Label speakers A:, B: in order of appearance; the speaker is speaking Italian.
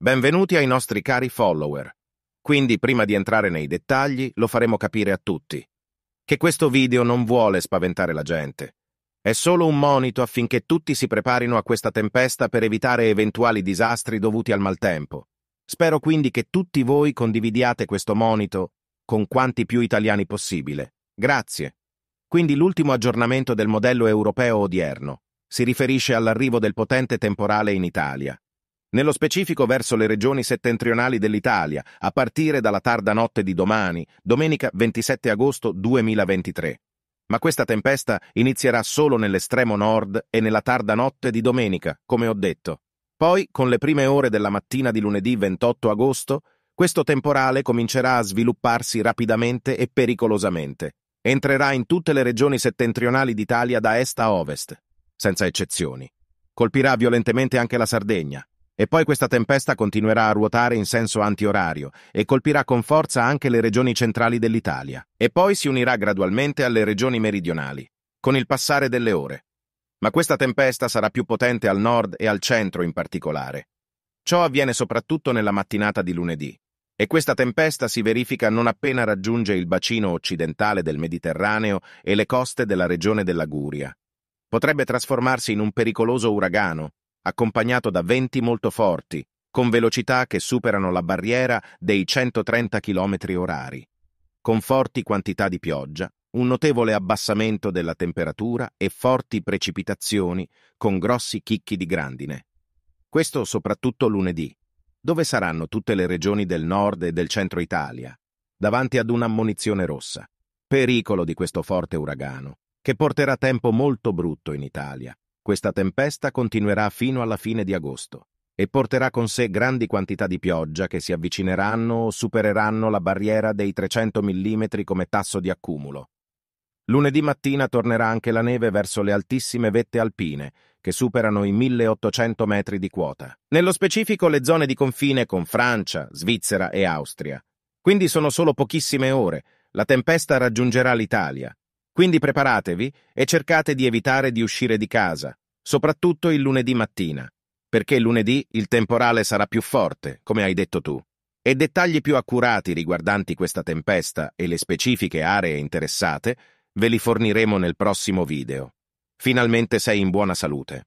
A: Benvenuti ai nostri cari follower. Quindi prima di entrare nei dettagli lo faremo capire a tutti. Che questo video non vuole spaventare la gente. È solo un monito affinché tutti si preparino a questa tempesta per evitare eventuali disastri dovuti al maltempo. Spero quindi che tutti voi condividiate questo monito con quanti più italiani possibile. Grazie. Quindi l'ultimo aggiornamento del modello europeo odierno si riferisce all'arrivo del potente temporale in Italia, nello specifico verso le regioni settentrionali dell'Italia, a partire dalla tarda notte di domani, domenica 27 agosto 2023. Ma questa tempesta inizierà solo nell'estremo nord e nella tarda notte di domenica, come ho detto. Poi, con le prime ore della mattina di lunedì 28 agosto, questo temporale comincerà a svilupparsi rapidamente e pericolosamente. Entrerà in tutte le regioni settentrionali d'Italia da est a ovest, senza eccezioni. Colpirà violentemente anche la Sardegna, e poi questa tempesta continuerà a ruotare in senso antiorario e colpirà con forza anche le regioni centrali dell'Italia. E poi si unirà gradualmente alle regioni meridionali, con il passare delle ore. Ma questa tempesta sarà più potente al nord e al centro in particolare. Ciò avviene soprattutto nella mattinata di lunedì. E questa tempesta si verifica non appena raggiunge il bacino occidentale del Mediterraneo e le coste della regione della Guria. Potrebbe trasformarsi in un pericoloso uragano accompagnato da venti molto forti, con velocità che superano la barriera dei 130 km orari. Con forti quantità di pioggia, un notevole abbassamento della temperatura e forti precipitazioni con grossi chicchi di grandine. Questo soprattutto lunedì, dove saranno tutte le regioni del nord e del centro Italia, davanti ad un'ammonizione rossa. Pericolo di questo forte uragano, che porterà tempo molto brutto in Italia, questa tempesta continuerà fino alla fine di agosto e porterà con sé grandi quantità di pioggia che si avvicineranno o supereranno la barriera dei 300 mm come tasso di accumulo. Lunedì mattina tornerà anche la neve verso le altissime vette alpine, che superano i 1800 metri di quota. Nello specifico le zone di confine con Francia, Svizzera e Austria. Quindi sono solo pochissime ore. La tempesta raggiungerà l'Italia, quindi preparatevi e cercate di evitare di uscire di casa, soprattutto il lunedì mattina, perché lunedì il temporale sarà più forte, come hai detto tu. E dettagli più accurati riguardanti questa tempesta e le specifiche aree interessate ve li forniremo nel prossimo video. Finalmente sei in buona salute.